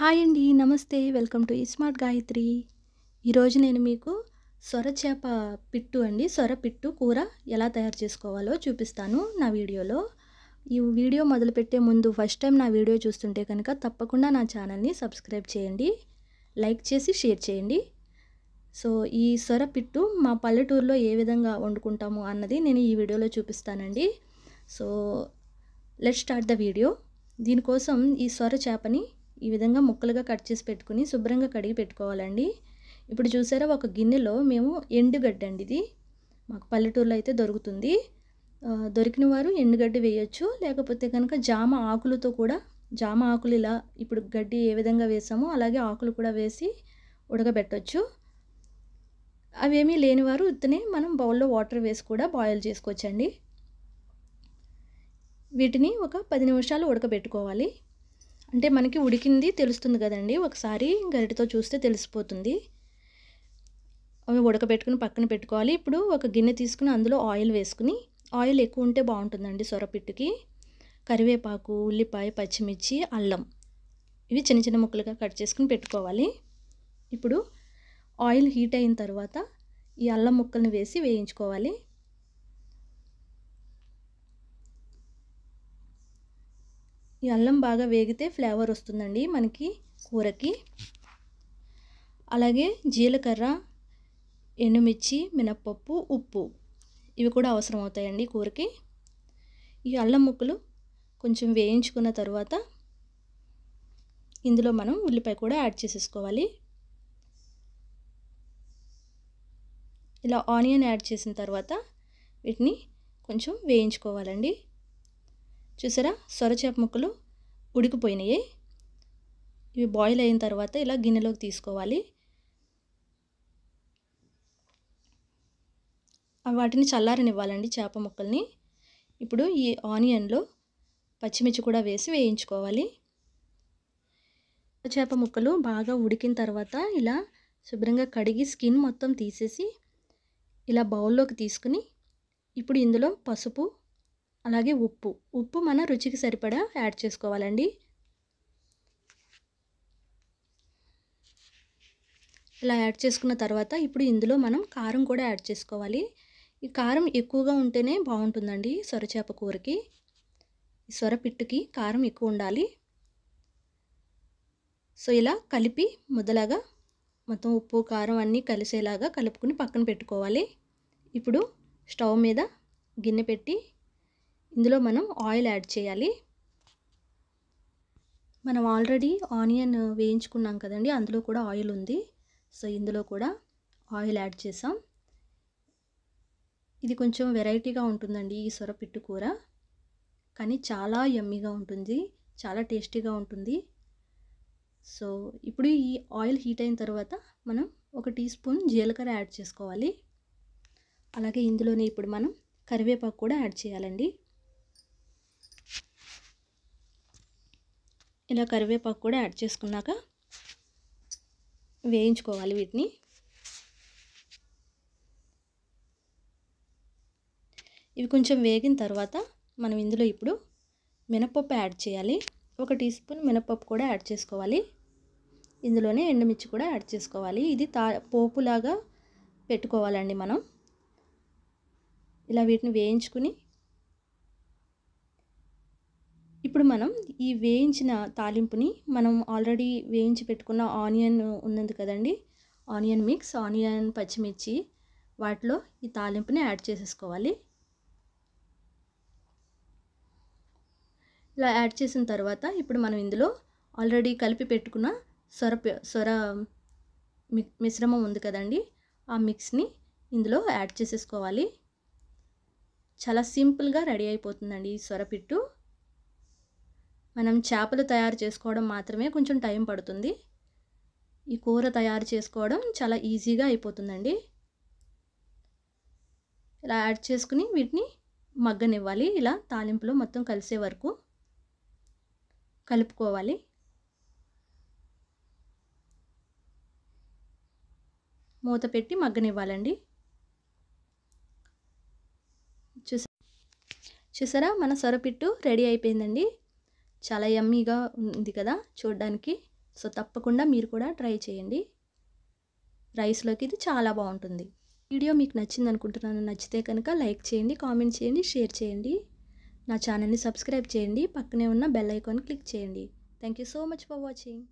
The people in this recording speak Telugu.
హాయ్ అండి నమస్తే వెల్కమ్ టు స్మార్ట్ గాయత్రి ఈరోజు నేను మీకు సొరచేప పిట్టు అండి సొర పిట్టు కూర ఎలా తయారు చేసుకోవాలో చూపిస్తాను నా వీడియోలో ఈ వీడియో మొదలుపెట్టే ముందు ఫస్ట్ టైం నా వీడియో చూస్తుంటే కనుక తప్పకుండా నా ఛానల్ని సబ్స్క్రైబ్ చేయండి లైక్ చేసి షేర్ చేయండి సో ఈ సొర పిట్టు మా పల్లెటూరులో ఏ విధంగా వండుకుంటాము అన్నది నేను ఈ వీడియోలో చూపిస్తానండి so let start the video దీనికోసం ఈ సొర చేపని ఈ విధంగా ముక్కలుగా కట్ చేసి పెట్టుకుని శుభ్రంగా కడిగి పెట్టుకోవాలండి ఇప్పుడు చూసారా ఒక గిన్నెలో మేము ఎండుగడ్డ అండి ఇది మాకు పల్లెటూరులో అయితే దొరుకుతుంది దొరికిన వారు ఎండుగడ్డి వేయొచ్చు లేకపోతే కనుక జామ ఆకులతో కూడా జామ ఆకులు ఇలా ఇప్పుడు గడ్డి ఏ విధంగా వేసామో అలాగే ఆకులు కూడా వేసి ఉడకబెట్టవచ్చు అవేమీ లేనివారు ఇతనే మనం బౌల్లో వాటర్ వేసి కూడా బాయిల్ చేసుకోవచ్చండి వీటిని ఒక పది నిమిషాలు ఉడకబెట్టుకోవాలి అంటే మనకి ఉడికింది తెలుస్తుంది కదండి ఒకసారి గరిటతో చూస్తే తెలిసిపోతుంది అవి ఉడకబెట్టుకుని పక్కన పెట్టుకోవాలి ఇప్పుడు ఒక గిన్నె తీసుకుని అందులో ఆయిల్ వేసుకుని ఆయిల్ ఎక్కువ ఉంటే బాగుంటుందండి సొరపిట్టుకి కరివేపాకు ఉల్లిపాయ పచ్చిమిర్చి అల్లం ఇవి చిన్న చిన్న ముక్కలుగా కట్ చేసుకుని పెట్టుకోవాలి ఇప్పుడు ఆయిల్ హీట్ అయిన తర్వాత ఈ అల్లం ముక్కల్ని వేసి వేయించుకోవాలి ఈ అల్లం బాగా వేగితే ఫ్లేవర్ వస్తుందండి మనకి కూరకి అలాగే జీలకర్ర ఎండుమిర్చి మినప్పప్పు ఉప్పు ఇవి కూడా అవసరం అవుతాయండి కూరకి ఈ అల్లం ముక్కలు కొంచెం వేయించుకున్న తర్వాత ఇందులో మనం ఉల్లిపాయ కూడా యాడ్ చేసేసుకోవాలి ఇలా ఆనియన్ యాడ్ చేసిన తర్వాత వీటిని కొంచెం వేయించుకోవాలండి చూసారా సొరచేప ముక్కలు ఉడికిపోయినాయి ఇవి బాయిల్ అయిన తర్వాత ఇలా గిన్నెలోకి తీసుకోవాలి వాటిని చల్లారనివ్వాలండి చేప ముక్కల్ని ఇప్పుడు ఈ ఆనియన్లో పచ్చిమిర్చి కూడా వేసి వేయించుకోవాలి చేప ముక్కలు బాగా ఉడికిన తర్వాత ఇలా శుభ్రంగా కడిగి స్కిన్ మొత్తం తీసేసి ఇలా బౌల్లోకి తీసుకుని ఇప్పుడు ఇందులో పసుపు అలాగే ఉప్పు ఉప్పు మన రుచికి సరిపడా యాడ్ చేసుకోవాలండి ఇలా యాడ్ చేసుకున్న తర్వాత ఇప్పుడు ఇందులో మనం కారం కూడా యాడ్ చేసుకోవాలి ఈ కారం ఎక్కువగా ఉంటేనే బాగుంటుందండి సొరచేప కూరకి సొర పిట్టుకి కారం ఎక్కువ ఉండాలి సో ఇలా కలిపి ముద్దలాగా మొత్తం ఉప్పు కారం అన్నీ కలిసేలాగా కలుపుకుని పక్కన పెట్టుకోవాలి ఇప్పుడు స్టవ్ మీద గిన్నె పెట్టి ఇందులో మనం ఆయిల్ యాడ్ చేయాలి మనం ఆల్రెడీ ఆనియన్ వేయించుకున్నాం కదండి అందులో కూడా ఆయిల్ ఉంది సో ఇందులో కూడా ఆయిల్ యాడ్ చేసాం ఇది కొంచెం వెరైటీగా ఉంటుందండి ఈ సొరపిట్టు కూర కానీ చాలా ఎమ్మీగా ఉంటుంది చాలా టేస్టీగా ఉంటుంది సో ఇప్పుడు ఈ ఆయిల్ హీట్ అయిన తర్వాత మనం ఒక టీ స్పూన్ జీలకర్ర యాడ్ చేసుకోవాలి అలాగే ఇందులోనే ఇప్పుడు మనం కరివేపాకు కూడా యాడ్ చేయాలండి ఇలా కరివేపాకు కూడా యాడ్ చేసుకున్నాక వేయించుకోవాలి వీటిని ఇవి కొంచెం వేగిన తర్వాత మనం ఇందులో ఇప్పుడు మినపప్పు యాడ్ చేయాలి ఒక టీ స్పూన్ మినపప్పు కూడా యాడ్ చేసుకోవాలి ఇందులోనే ఎండుమిర్చి కూడా యాడ్ చేసుకోవాలి ఇది తా పోపులాగా పెట్టుకోవాలండి మనం ఇలా వీటిని వేయించుకుని ఇప్పుడు మనం ఈ వేయించిన తాలింపుని మనం ఆల్రెడీ వేయించి పెట్టుకున్న ఆనియన్ ఉన్నది కదండి ఆనియన్ మిక్స్ ఆనియన్ పచ్చిమిర్చి వాటిలో ఈ తాలింపుని యాడ్ చేసేసుకోవాలి ఇలా యాడ్ చేసిన తర్వాత ఇప్పుడు మనం ఇందులో ఆల్రెడీ కలిపి పెట్టుకున్న సొర సొర మిశ్రమం ఉంది కదండి ఆ మిక్స్ని ఇందులో యాడ్ చేసేసుకోవాలి చాలా సింపుల్గా రెడీ అయిపోతుందండి ఈ సొరపిట్టు మనం చేపలు తయారు చేసుకోవడం మాత్రమే కొంచెం టైం పడుతుంది ఈ కూర తయారు చేసుకోవడం చాలా ఈజీగా అయిపోతుందండి ఇలా యాడ్ చేసుకుని వీటిని మగ్గనివ్వాలి ఇలా తాలింపులో మొత్తం కలిసే వరకు కలుపుకోవాలి మూత పెట్టి మగ్గనివ్వాలండి చూసారా మన సొరపిట్టు రెడీ అయిపోయిందండి చాలా యమ్మీగా ఉంది కదా చూడడానికి సో తప్పకుండా మీరు కూడా ట్రై చేయండి రైస్లోకి ఇది చాలా బాగుంటుంది వీడియో మీకు నచ్చింది అనుకుంటున్నాను నచ్చితే కనుక లైక్ చేయండి కామెంట్ చేయండి షేర్ చేయండి నా ఛానల్ని సబ్స్క్రైబ్ చేయండి పక్కనే ఉన్న బెల్ ఐకాన్ క్లిక్ చేయండి thank you so much for watching